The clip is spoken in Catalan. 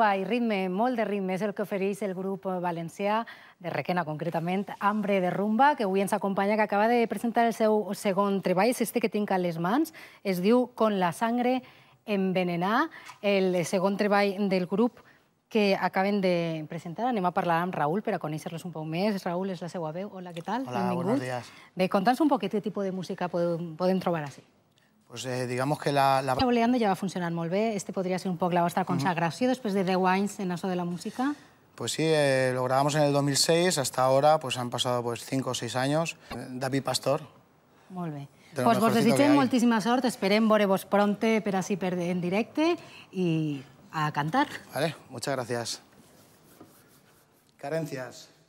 i ritme, molt de ritme, és el que ofereix el grup valencià, de Requena concretament, Hambre de Rumba, que avui ens acompanya, que acaba de presentar el seu segon treball, és este que tinc a les mans, es diu Con la sangre envenenar, el segon treball del grup que acaben de presentar. Anem a parlar amb Raül per a conèixer-los un poc més. Raül és la seva veu. Hola, què tal? Hola, Benvingut. buenos días. Bé, conta'ns un poquet de tipus de música podem, podem trobar així. Pues, eh, digamos que la, la... Oleando ja va funcionar molt bé. Este podria ser un poc la vostra consagració uh -huh. després de 10 anys en eso de la música. Pues sí, eh, lo grabamos en el 2006, hasta ahora pues han pasado pues 5 o 6 años. David Pastor. Molt bé. Doncs pues vos desitgem moltíssima sort, esperem veure-vos pronte per així per en directe i a cantar. Vale, muchas gracias. Carencias.